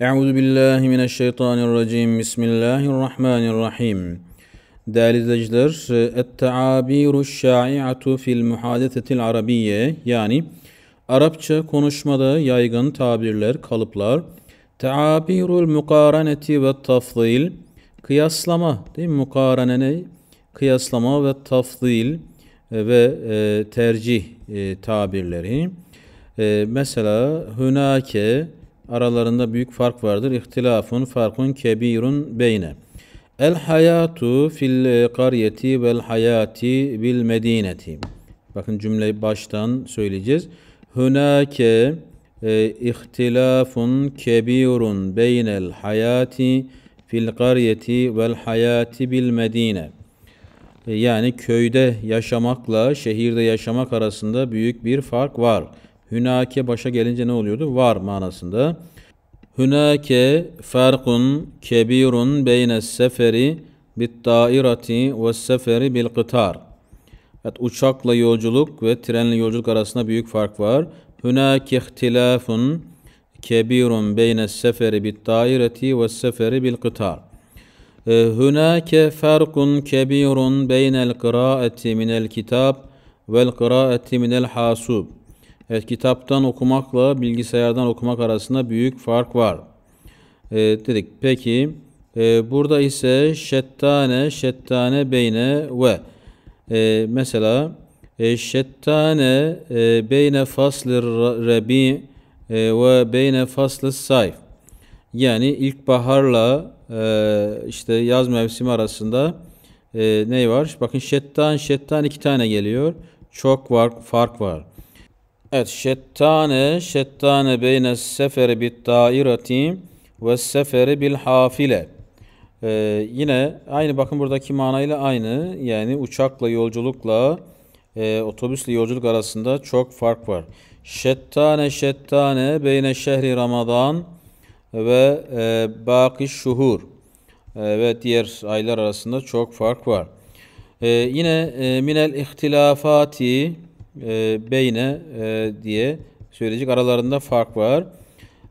Euzu billahi mineşşeytanirracim. Bismillahirrahmanirrahim. Değerli izleyiciler, Et-Teabiru Şai'atu fil Muhadesetil Arabiye yani Arapça konuşmada yaygın tabirler, kalıplar. Teabirul mukaraneti ve tafdil kıyaslama değil mi? Mukarane ne? Kıyaslama ve tafdil ve e, tercih e, tabirleri. E, mesela hünake aralarında büyük fark vardır. İhtilafun farkun kebirun beyne. El hayatu fil karyeti vel hayati bil medineti. Bakın cümleyi baştan söyleyeceğiz. Hunake e, ihtilafun kebirun beynel hayati fil karyeti vel hayati bil medine. E, yani köyde yaşamakla şehirde yaşamak arasında büyük bir fark var.'' Hünake başa gelince ne oluyordu? Var manasında. Hünake farkun kebirun beyne seferi bit dairati ve seferi bil kıtar. Evet, uçakla yolculuk ve trenle yolculuk arasında büyük fark var. Hünake ihtilafun kebirun beyne seferi bit dairati ve seferi bil kıtar. Ee, Hünake farkun kebirun beynel kıraati minel kitab vel kıraati minel hasub. Evet kitaptan okumakla bilgisayardan okumak arasında büyük fark var. E, dedik peki e, burada ise şettane şettane beyne ve e, mesela e, şettane e, beyne faslı rabi e, ve beyne faslı sayf. Yani ilkbaharla e, işte yaz mevsimi arasında e, ne var? Bakın şettan şettan iki tane geliyor. Çok var, fark var. Evet şettane şettane beyne seferi bit dairati ve seferi bil hafile. Ee, yine aynı bakın buradaki manayla aynı. Yani uçakla yolculukla e, otobüsle yolculuk arasında çok fark var. Şettane şettane beyne şehri Ramazan ve e, baki şuhur e, ve diğer aylar arasında çok fark var. E, yine e, minel ihtilafati e, beyne e, diye söyleyecek. Aralarında fark var.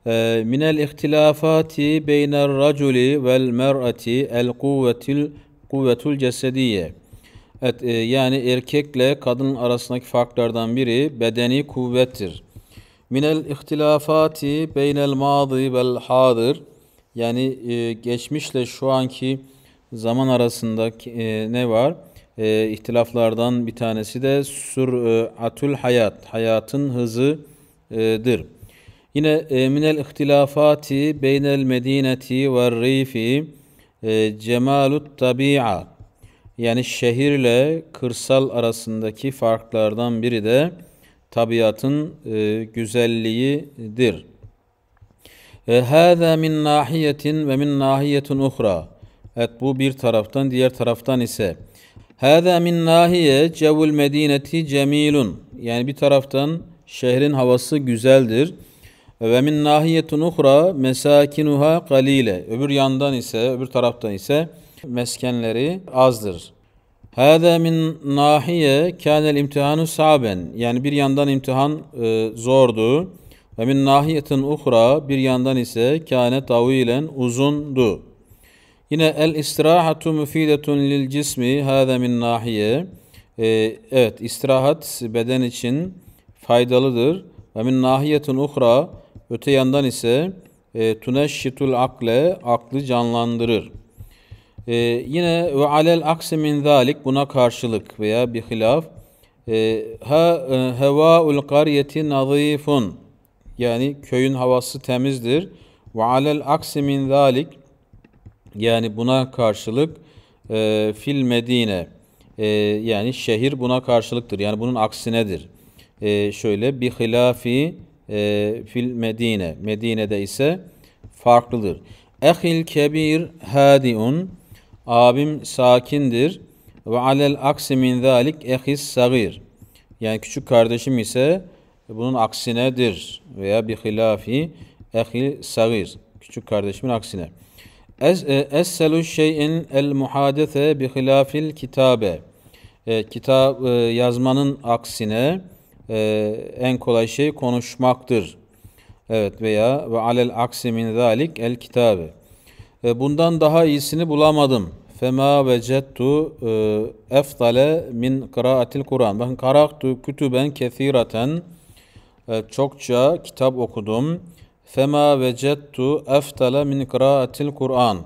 E, minel ihtilafati beyner raculi vel mer'ati el kuvvetil kuvvetul cesediye. Evet, e, yani erkekle kadın arasındaki farklardan biri bedeni kuvvettir. Minel ihtilafati beynel mazi vel hadir. Yani e, geçmişle şu anki zaman arasında e, ne var? e, ihtilaflardan bir tanesi de sür'atül e, hayat, hayatın hızıdır. Yine e, minel ihtilafati beynel medineti ve rifi e, cemalut tabi'a yani şehirle kırsal arasındaki farklardan biri de tabiatın e, güzelliğidir. E, hâzâ min nahiyetin ve min nahiyetin uhra. Evet bu bir taraftan diğer taraftan ise Hâzâ min nâhiye cevul medineti cemilun. Yani bir taraftan şehrin havası güzeldir. Ve min nahiyetun uhra mesakinuha qalile. Öbür yandan ise, öbür taraftan ise meskenleri azdır. Hâzâ min nahiye kânel imtihanu saben. Yani bir yandan imtihan e, zordu. Ve min nahiyetin uhra bir yandan ise kâne tavilen uzundu. Yine el istirahatu müfidetun lil cismi hâze min nahiye. Ee, evet istirahat beden için faydalıdır. Ve min nahiyetun uhra öte yandan ise e, tuneşşitul akle aklı canlandırır. Ee, yine ve alel aksi min zalik buna karşılık veya bir hilaf ee, ha e, hevaul qaryeti nazifun yani köyün havası temizdir ve alel aksi min zalik yani buna karşılık e, fil Medine e, yani şehir buna karşılıktır. Yani bunun aksinedir. E, şöyle bir hilafi e, fil Medine. Medine'de ise farklıdır. Ehil kebir hadiun. Abim sakindir. Ve alel aksi min zalik ehis sagir. Yani küçük kardeşim ise bunun aksinedir. Veya bir hilafi ehil sagir. Küçük kardeşimin aksine. Es, e, esselu şeyin el muhadese bi hilafil kitabe. E, kitap e, yazmanın aksine e, en kolay şey konuşmaktır. Evet veya ve alel aksi min zalik el kitabe. bundan daha iyisini bulamadım. Fema vecettu eftale min kıraatil Kur'an. Ben karaktu kütüben kethiraten. çokça kitap okudum Fema vecettu eftale min kıraatil Kur'an.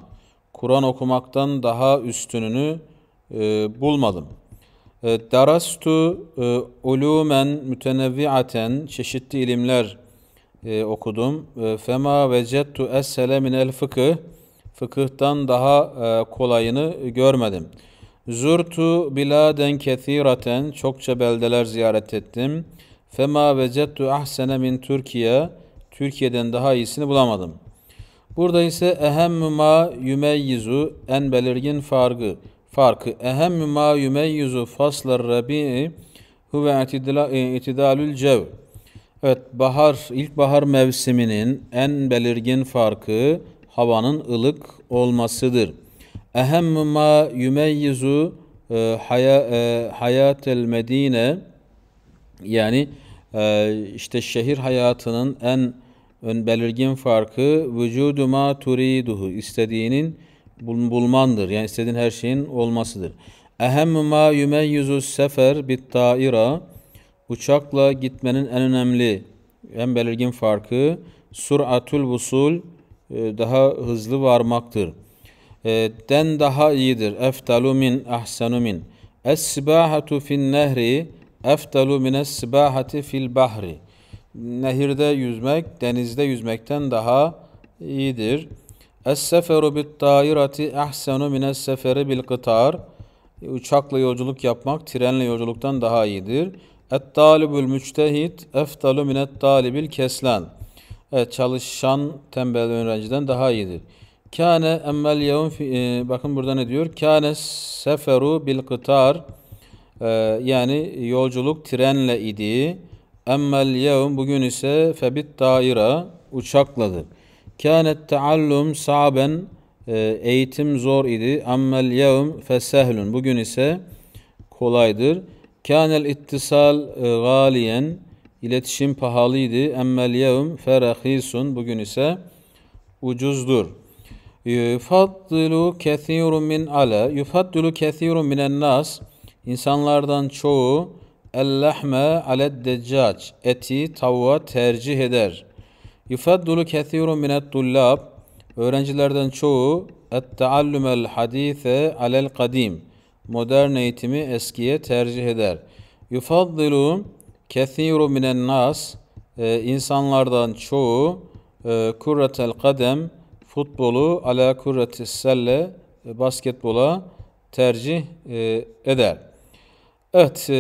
Kur'an okumaktan daha üstününü e, bulmadım. E, darastu e, ulumen mütenevviaten çeşitli ilimler e, okudum. E, Fema vecettu essele el fıkıh. Fıkıhtan daha e, kolayını görmedim. Zurtu biladen kethiraten çokça beldeler ziyaret ettim. Fema vecettu ahsene min Türkiye.'' Türkiye'den daha iyisini bulamadım. Burada ise ehemmü ma yümeyyizu en belirgin farkı farkı ehemmü ma yümeyyizu faslar rabi'i huve e, itidalül cev. Evet bahar ilkbahar mevsiminin en belirgin farkı havanın ılık olmasıdır. Ehemmü ma yümeyyizu e, haya, e, hayatel medine yani e, işte şehir hayatının en ön belirgin farkı vücuduma ma turiduhu istediğinin bulmandır. Yani istediğin her şeyin olmasıdır. Ehemmü ma yumeyyizu sefer bit taira uçakla gitmenin en önemli en belirgin farkı suratul busul e, daha hızlı varmaktır. E, Den daha iyidir. Eftalu min ahsanu min. Es-sibahatu fin nehri eftalu min es-sibahati fil bahri nehirde yüzmek denizde yüzmekten daha iyidir. Es-seferu bit-tayirati ahsenu mines-seferi bil-kıtar. Uçakla yolculuk yapmak trenle yolculuktan daha iyidir. Et-talibul müctehid eftalu minet-talibil keslen. Evet çalışan tembel öğrenciden daha iyidir. Kâne emmel yevm e, bakın burada ne diyor? Kâne seferu bil kıtar e, yani yolculuk trenle idi. Emmel yevm bugün ise febit daira uçakladır. Kânet taallum saben e, eğitim zor idi. Emmel yevm fesehlun bugün ise kolaydır. Kânel ittisal e, galiyen iletişim pahalıydı. Emmel yevm ferahisun bugün ise ucuzdur. Yufaddilu kethirun min ala. Yufaddilu kethirun minen nas. insanlardan çoğu El-lehme aled Eti tavuğa tercih eder. Yufaddulu kethirun minet dullab. Öğrencilerden çoğu et-taallumel hadise alel kadim. Modern eğitimi eskiye tercih eder. Yufaddilu kethirun minen nas. Ee, insanlardan çoğu e, kurratel kadem futbolu ala kurratis selle e, basketbola tercih e, eder. Evet, e,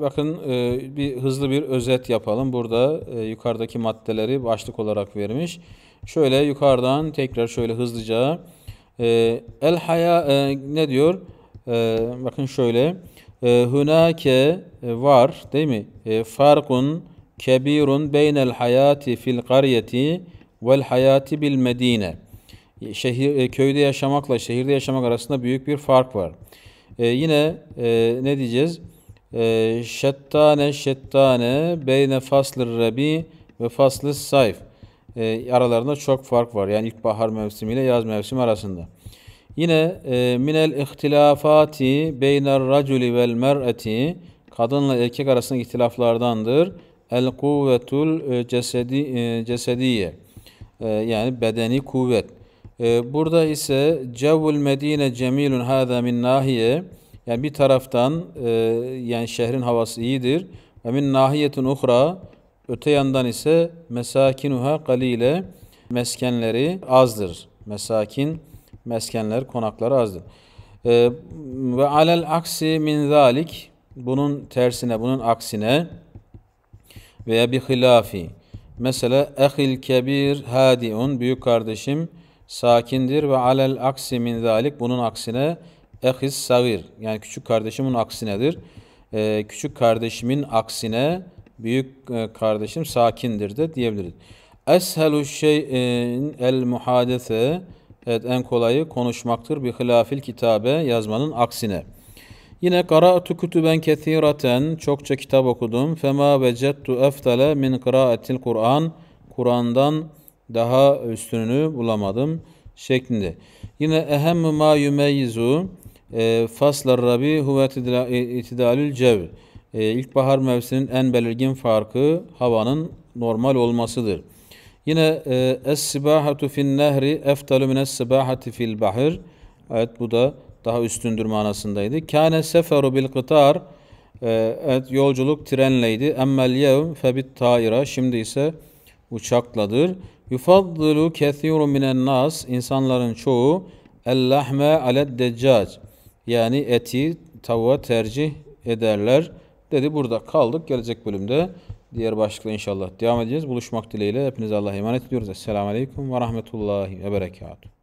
bakın e, bir hızlı bir özet yapalım. Burada e, yukarıdaki maddeleri başlık olarak vermiş. Şöyle yukarıdan tekrar şöyle hızlıca e, el haya e, ne diyor? E, bakın şöyle e, hunake var değil mi? E, farkun kebirun beynel hayati fil qaryeti vel hayati bil medine. Şehir, e, köyde yaşamakla şehirde yaşamak arasında büyük bir fark var. E, yine e, ne diyeceğiz? E, ee, şettane şettane beyne faslır rabi ve faslı sayf. E, aralarında çok fark var. Yani ilkbahar mevsimi ile yaz mevsimi arasında. Yine e, minel ihtilafati beyne raculi vel mer'eti kadınla erkek arasındaki ihtilaflardandır. El kuvvetul e, cesedi, e, cesediye yani bedeni kuvvet. Ee, burada ise Cevul Medine Cemilun Hâzâ min nahiye yani bir taraftan e, yani şehrin havası iyidir. Ve min nahiyetun uhra öte yandan ise mesakinuha kalile meskenleri azdır. Mesakin meskenler konakları azdır. Ee, ve alel aksi min zalik bunun tersine bunun aksine veya bir hilafi mesela ehil kebir hadiun büyük kardeşim sakindir ve alel aksi min zalik bunun aksine ehis sagir yani küçük kardeşimin aksinedir. Ee, küçük kardeşimin aksine büyük e, kardeşim sakindir de diyebiliriz. Eshelu şeyin el muhadese evet en kolayı konuşmaktır bir hilafil kitabe yazmanın aksine. Yine karaatu kutuben kesiraten çokça kitap okudum. Fema vecettu eftale min kıraatil Kur'an Kur'an'dan daha üstününü bulamadım şeklinde. Yine ehemmü ma yümeyyizu e, faslar rabi huve e, itidalül cev. E, ilkbahar mevsiminin en belirgin farkı havanın normal olmasıdır. Yine e, es-sibahatu fin nehri eftalu mines sibahati fil bahir. Evet bu da daha üstündür manasındaydı. Kâne seferu bil kıtar. Evet yolculuk trenleydi. Emmel yevm febit taira. Şimdi ise uçakladır. Yufaddilu kethirun minen nas insanların çoğu ellahme aled deccac yani eti tavuğa tercih ederler dedi. Burada kaldık. Gelecek bölümde diğer başlıkla inşallah devam edeceğiz. Buluşmak dileğiyle hepinize Allah'a emanet ediyoruz. Esselamu Aleyküm ve Rahmetullahi ve Berekatuhu.